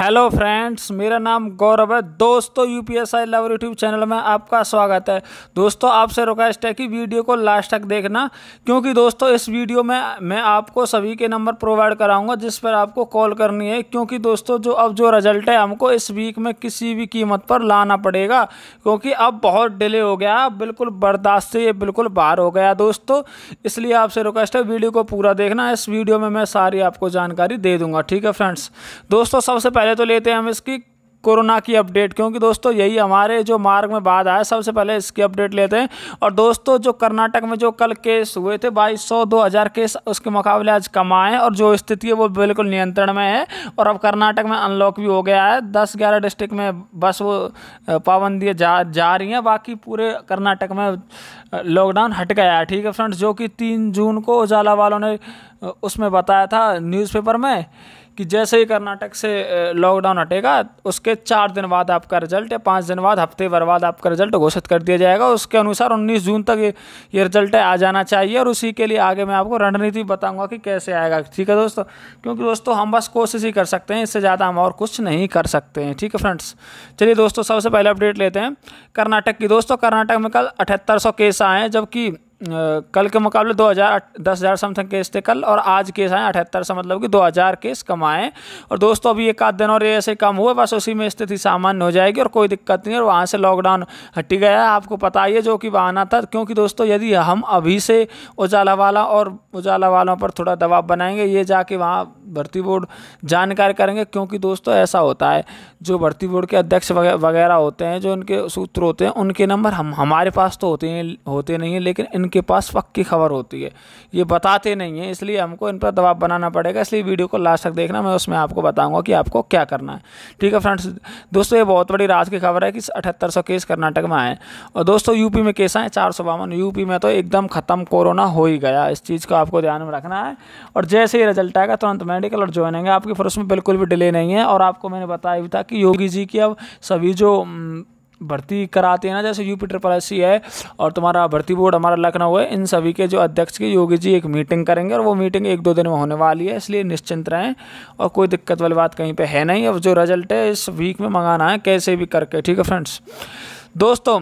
hello friends मेरा नाम गौरव है दोस्तों U P S I love YouTube channel में आपका स्वागत है दोस्तों आपसे रिक्वेस्ट है कि वीडियो को लास्ट तक देखना क्योंकि दोस्तों इस वीडियो में मैं आपको सभी के नंबर प्रोवाइड कराऊंगा जिस पर आपको कॉल करनी है क्योंकि दोस्तों जो अब जो रिजल्ट है हमको इस वीक में किसी भी कीमत पर लाना पड़ेगा क्योंकि अब बहुत डिले हो गया बिल्कुल बर्दाश्त से ये बिल्कुल बाहर हो गया दोस्तों इसलिए आपसे रिक्वेस्ट है वीडियो को पूरा देखना इस वीडियो में मैं सारी आपको जानकारी दे दूँगा ठीक है फ्रेंड्स दोस्तों सबसे पहले पहले तो लेते हैं हम इसकी कोरोना की अपडेट क्योंकि दोस्तों यही हमारे जो मार्ग में बाद आया सबसे पहले इसकी अपडेट लेते हैं और दोस्तों जो कर्नाटक में जो कल केस हुए थे बाईस सौ दो हज़ार केस उसके मुकाबले आज कम आए और जो स्थिति है वो बिल्कुल नियंत्रण में है और अब कर्नाटक में अनलॉक भी हो गया है दस ग्यारह डिस्ट्रिक्ट में बस वो पाबंदियाँ जा जा रही हैं बाकी पूरे कर्नाटक में लॉकडाउन हट गया है ठीक है फ्रेंड्स जो कि तीन जून को उजाला वालों ने उसमें बताया था न्यूज़पेपर में कि जैसे ही कर्नाटक से लॉकडाउन हटेगा उसके चार दिन बाद आपका रिजल्ट या पाँच दिन बाद हफ्ते भर बाद आपका रिजल्ट घोषित कर दिया जाएगा उसके अनुसार 19 जून तक ये, ये रिजल्ट आ जाना चाहिए और उसी के लिए आगे मैं आपको रणनीति बताऊंगा कि कैसे आएगा ठीक है दोस्तों क्योंकि दोस्तों हम बस कोशिश ही कर सकते हैं इससे ज़्यादा हम और कुछ नहीं कर सकते हैं ठीक है फ्रेंड्स चलिए दोस्तों सबसे पहले अपडेट लेते हैं कर्नाटक की दोस्तों कर्नाटक में कल अठहत्तर केस आए हैं जबकि कल के मुकाबले 2000 10000 समथिंग केस थे कल और आज केस आए अठहत्तर से मतलब कि 2000 केस कम आए और दोस्तों अभी एक आध दिन और ऐसे कम हुए बस उसी में स्थिति सामान्य हो जाएगी और कोई दिक्कत नहीं और वहाँ से लॉकडाउन हट गया है आपको पता ही है जो कि आना था क्योंकि दोस्तों यदि हम अभी से उजाला वाला और उजाला वालों पर थोड़ा दबाव बनाएंगे ये जाके वहाँ भर्ती बोर्ड जानकार करेंगे क्योंकि दोस्तों ऐसा होता है जो भर्ती बोर्ड के अध्यक्ष वगैरह होते हैं जो इनके सूत्र होते हैं उनके नंबर हम हमारे पास तो होते हैं होते नहीं हैं लेकिन इनके पास पक्की खबर होती है ये बताते नहीं हैं इसलिए हमको इन पर दबाव बनाना पड़ेगा इसलिए वीडियो को लास्ट तक देखना मैं उसमें आपको बताऊँगा कि आपको क्या करना है ठीक है फ्रेंड्स दोस्तों ये बहुत बड़ी रात की खबर है कि अठहत्तर सौ केस कर्नाटक में आए और दोस्तों यूपी में केस आए चार सौ बावन यूपी में तो एकदम ख़त्म कोरोना हो ही गया इस चीज़ को आपको ध्यान में रखना है और जैसे ही रिजल्ट आएगा तुरंत मैं मेडिकल और ज्वाइन होंगे आपके फर्स्ट में बिल्कुल भी डिले नहीं है और आपको मैंने बताया भी था कि योगी जी की अब सभी जो भर्ती कराते हैं ना जैसे यूपी ट्रिपल एस है और तुम्हारा भर्ती बोर्ड हमारा लखनऊ है इन सभी के जो अध्यक्ष के योगी जी एक मीटिंग करेंगे और वो मीटिंग एक दो दिन में होने वाली है इसलिए निश्चिंत रहें और कोई दिक्कत वाली बात कहीं पे है नहीं अब जो रिजल्ट है इस वीक में मंगाना है कैसे भी करके ठीक है फ्रेंड्स दोस्तों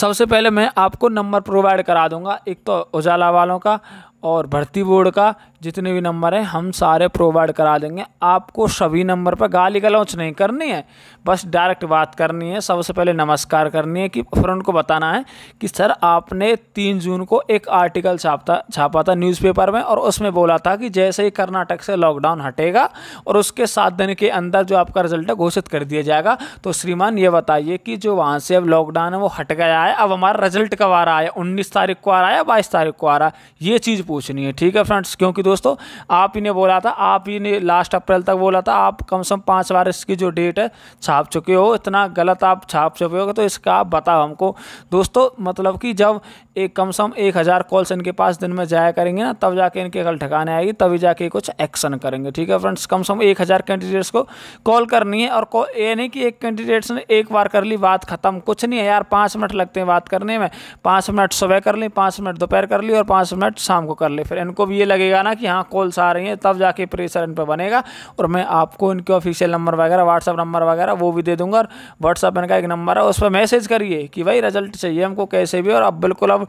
सबसे पहले मैं आपको नंबर प्रोवाइड करा दूंगा एक तो उजाला वालों का और भर्ती बोर्ड का जितने भी नंबर हैं हम सारे प्रोवाइड करा देंगे आपको सभी नंबर पर गाली गलौच नहीं करनी है बस डायरेक्ट बात करनी है सबसे पहले नमस्कार करनी है कि फिर उनको बताना है कि सर आपने तीन जून को एक आर्टिकल छापता छापा था न्यूज़पेपर में और उसमें बोला था कि जैसे ही कर्नाटक से लॉकडाउन हटेगा और उसके सात दिन के अंदर जो आपका रिजल्ट है घोषित कर दिया जाएगा तो श्रीमान ये बताइए कि जो वहाँ से अब लॉकडाउन है वो हट गया है अब हमारा रिजल्ट कब आ रहा है उन्नीस तारीख को आ रहा है या बाईस तारीख को आ रहा है ये चीज़ पूछनी है ठीक है फ्रेंड्स क्योंकि दोस्तों आप ही ने बोला था आप ही ने लास्ट अप्रैल तक बोला था आप कम से कम पाँच बार इसकी जो डेट है छाप चुके हो इतना गलत आप छाप चुके हो तो इसका आप बताओ हमको दोस्तों मतलब कि जब एक कम से कम एक हज़ार कॉल्स इनके पास दिन में जाया करेंगे ना तब जाके इनके कल ठिकाने आएगी तभी जाके कुछ एक्शन करेंगे ठीक है फ्रेंड्स कम से कम एक हज़ार कैंडिडेट्स को कॉल करनी है और ये नहीं कि एक कैंडिडेट्स ने एक बार कर ली बात ख़त्म कुछ नहीं है यार पाँच मिनट लगते हैं बात करने में पाँच मिनट सुबह कर ली पाँच मिनट दोपहर कर ली और पाँच मिनट शाम को कर ले फिर इनको भी ये लगेगा ना कि हाँ कॉल्स आ रही हैं तब जाके प्रेशर इन पर बनेगा और मैं आपको इनके ऑफिशियल नंबर वगैरह व्हाट्सअप नंबर वगैरह वो भी दे दूँगा और व्हाट्सअप इनका एक नंबर है उस पर मैसेज करिए कि भाई रिजल्ट चाहिए हमको कैसे भी और अब बिल्कुल अब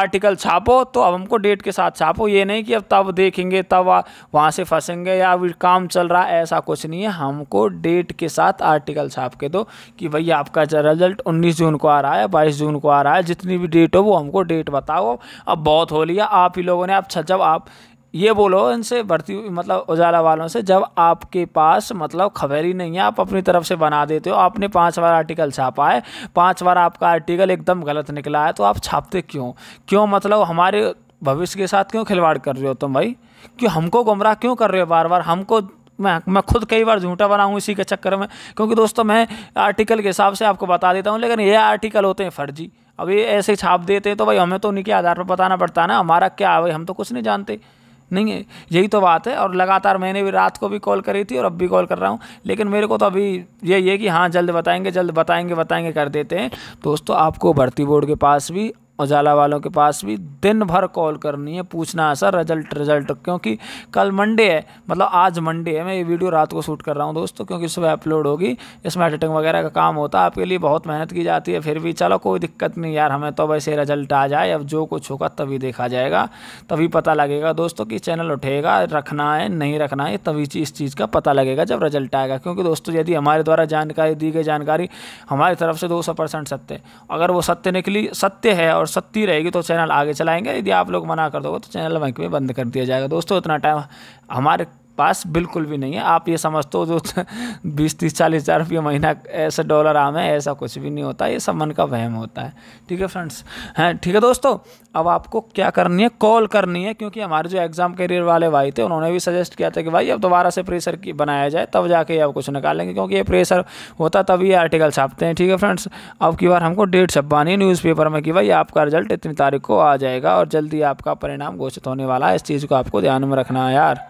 आर्टिकल छापो तो अब हमको डेट के साथ छापो ये नहीं कि अब तब देखेंगे तब वहाँ से फंसेंगे या अभी काम चल रहा है ऐसा कुछ नहीं है हमको डेट के साथ आर्टिकल छाप के दो कि भाई आपका रिजल्ट 19 जून को आ रहा है 22 जून को आ रहा है जितनी भी डेट हो वो हमको डेट बताओ अब बहुत हो लिया आप ही लोगों ने अच्छा जब आप ये बोलो इनसे भर्ती मतलब उजाला वालों से जब आपके पास मतलब खबर ही नहीं है आप अपनी तरफ से बना देते हो आपने पांच बार आर्टिकल छापा है पांच बार आपका आर्टिकल एकदम गलत निकला है तो आप छापते क्यों क्यों मतलब हमारे भविष्य के साथ क्यों खिलवाड़ कर रहे हो तुम भाई क्यों हमको गुमराह क्यों कर रहे हो बार बार हमको मैं मैं खुद कई बार झूठा बना हूँ इसी के चक्कर में क्योंकि दोस्तों मैं आर्टिकल के हिसाब से आपको बता देता हूँ लेकिन ये आर्टिकल होते हैं फर्जी अब ये ऐसे छाप देते हैं तो भाई हमें तो उन्हीं के आधार पर बताना पड़ता है ना हमारा क्या है भाई हम तो कुछ नहीं जानते नहीं है यही तो बात है और लगातार मैंने भी रात को भी कॉल करी थी और अब भी कॉल कर रहा हूँ लेकिन मेरे को तो अभी यही है कि हाँ जल्द बताएंगे जल्द बताएंगे बताएंगे कर देते हैं दोस्तों आपको भर्ती बोर्ड के पास भी उजाला वालों के पास भी दिन भर कॉल करनी है पूछना है सर रिजल्ट रिजल्ट क्योंकि कल मंडे है मतलब आज मंडे है मैं ये वीडियो रात को शूट कर रहा हूँ दोस्तों क्योंकि सुबह अपलोड होगी इसमें एडिटिंग वगैरह का काम होता है आपके लिए बहुत मेहनत की जाती है फिर भी चलो कोई दिक्कत नहीं यार हमें तो वैसे रिजल्ट आ जाए अब जो कुछ होगा तभी देखा जाएगा तभी पता लगेगा दोस्तों कि चैनल उठेगा रखना है नहीं रखना है तभी इस चीज़ का पता लगेगा जब रिजल्ट आएगा क्योंकि दोस्तों यदि हमारे द्वारा जानकारी दी गई जानकारी हमारी तरफ से दो सौ परसेंट सत्य अगर वो सत्य निकली सत्य है और सत्ती रहेगी तो चैनल आगे चलाएंगे यदि आप लोग मना कर दोगे तो चैनल वहीं बंद कर दिया जाएगा दोस्तों इतना टाइम हमारे पास बिल्कुल भी नहीं है आप ये समझते हो जो बीस तीस चालीस हज़ार रुपये महीना ऐसा डॉलर आम है ऐसा कुछ भी नहीं होता ये सब मन का वहम होता है ठीक है फ्रेंड्स हैं ठीक है दोस्तों अब आपको क्या करनी है कॉल करनी है क्योंकि हमारे जो एग्ज़ाम करियर वाले भाई थे उन्होंने भी सजेस्ट किया था कि भाई अब दोबारा से प्रेशर की बनाया जाए तब जाके अब कुछ निकालेंगे क्योंकि ये प्रेशर होता तभी ये आर्टिकल छापते हैं ठीक है फ्रेंड्स अब की बार हमको डेट छपवानी है न्यूज़पेपर में कि भाई आपका रिजल्ट इतनी तारीख को आ जाएगा और जल्दी आपका परिणाम घोषित होने वाला है इस चीज़ को आपको ध्यान में रखना है यार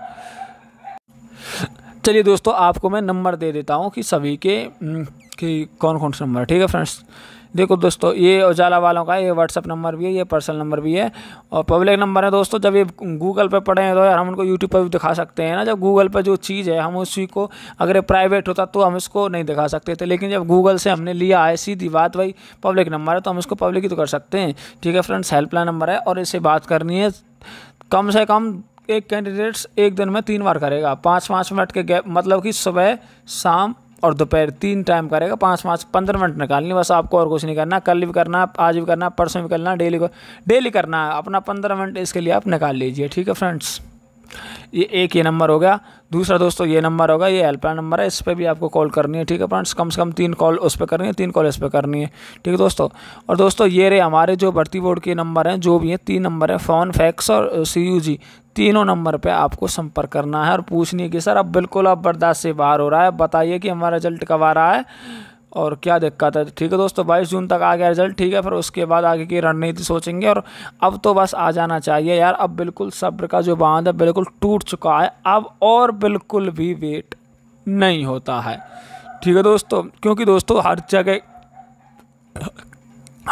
चलिए दोस्तों आपको मैं नंबर दे देता हूँ कि सभी के हम्म, कि कौन कौन से नंबर ठीक है फ्रेंड्स देखो दोस्तों ये उजाला वालों का ये व्हाट्सअप नंबर भी है ये पर्सनल नंबर भी है और पब्लिक नंबर है दोस्तों जब ये गूगल पे पढ़े हैं तो यार हम उनको यूट्यूब पर भी दिखा सकते हैं ना जब गूगल पर जो चीज़ है हम उसी को अगर ये प्राइवेट होता तो हम इसको नहीं दिखा सकते थे लेकिन जब गूगल से हमने लिया है सीधी बात भाई पब्लिक नंबर है तो हम इसको पब्लिक ही तो कर सकते हैं ठीक है फ्रेंड्स हेल्पलाइन नंबर है और इससे बात करनी है कम से कम एक कैंडिडेट्स एक दिन में तीन बार करेगा पाँच पाँच मिनट के गैप मतलब कि सुबह शाम और दोपहर तीन टाइम करेगा पाँच पाँच पंद्रह मिनट निकालनी बस आपको और कुछ नहीं करना कल भी करना आज भी करना परसों भी करना डेली को डेली करना है अपना पंद्रह मिनट इसके लिए आप निकाल लीजिए ठीक है फ्रेंड्स ये एक ये नंबर हो गया दूसरा दोस्तों ये नंबर होगा ये हेल्पलाइन नंबर है इस पर भी आपको कॉल करनी है ठीक है फ्रेंड्स कम से कम तीन कॉल उस पर करनी है तीन कॉल इस पर करनी है ठीक है दोस्तों और दोस्तों ये रहे हमारे जो भर्ती बोर्ड के नंबर हैं जो भी हैं तीन नंबर हैं फ़ोन फैक्स और सी यू जी तीनों नंबर पे आपको संपर्क करना है और पूछनी है कि सर अब बिल्कुल अब बर्दाश्त से बाहर हो रहा है बताइए कि हमारा रिजल्ट कब आ रहा है और क्या दिक्कत है ठीक है दोस्तों बाईस जून तक आ गया रिजल्ट ठीक है फिर उसके बाद आगे की रणनीति सोचेंगे और अब तो बस आ जाना चाहिए यार अब बिल्कुल सब्र का जो बांध है बिल्कुल टूट चुका है अब और बिल्कुल भी वेट नहीं होता है ठीक है दोस्तों क्योंकि दोस्तों हर जगह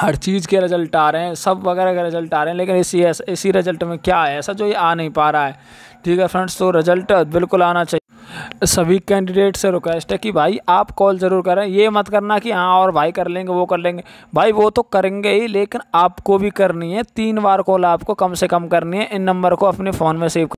हर चीज़ के रिज़ल्ट आ रहे हैं सब वगैरह के रिज़ल्ट आ रहे हैं लेकिन इसी इसी रिज़ल्ट में क्या है ऐसा जो ये आ नहीं पा रहा है ठीक है फ्रेंड्स तो रिज़ल्ट बिल्कुल आना चाहिए सभी कैंडिडेट से रिक्वेस्ट है कि भाई आप कॉल ज़रूर करें ये मत करना कि हाँ और भाई कर लेंगे वो कर लेंगे भाई वो तो करेंगे ही लेकिन आपको भी करनी है तीन बार कॉल आपको कम से कम करनी है इन नंबर को अपने फ़ोन में सेव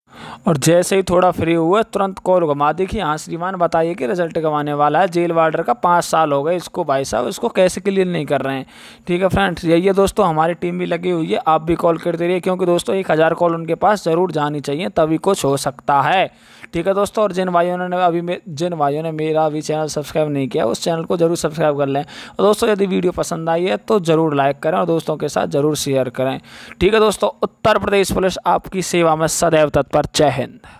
और जैसे ही थोड़ा फ्री हुआ तुरंत कॉल घुमा दी कि हाँ श्रीमान बताइए कि रिजल्ट कमाने वाला है जेल वार्डर का पाँच साल हो गए इसको भाई साहब इसको कैसे क्लियर नहीं कर रहे हैं ठीक है फ्रेंड्स यही है दोस्तों हमारी टीम भी लगी हुई है आप भी कॉल करते रहिए क्योंकि दोस्तों एक हज़ार कॉल उनके पास ज़रूर जानी चाहिए तभी कुछ हो सकता है ठीक है दोस्तों और जिन भाइयों ने अभी जिन भाइयों ने मेरा अभी चैनल सब्सक्राइब नहीं किया उस चैनल को जरूर सब्सक्राइब कर लें और दोस्तों यदि वीडियो पसंद आई है तो ज़रूर लाइक करें और दोस्तों के साथ ज़रूर शेयर करें ठीक है दोस्तों उत्तर प्रदेश पुलिस आपकी सेवा में सदैव तत्पर जय हिंद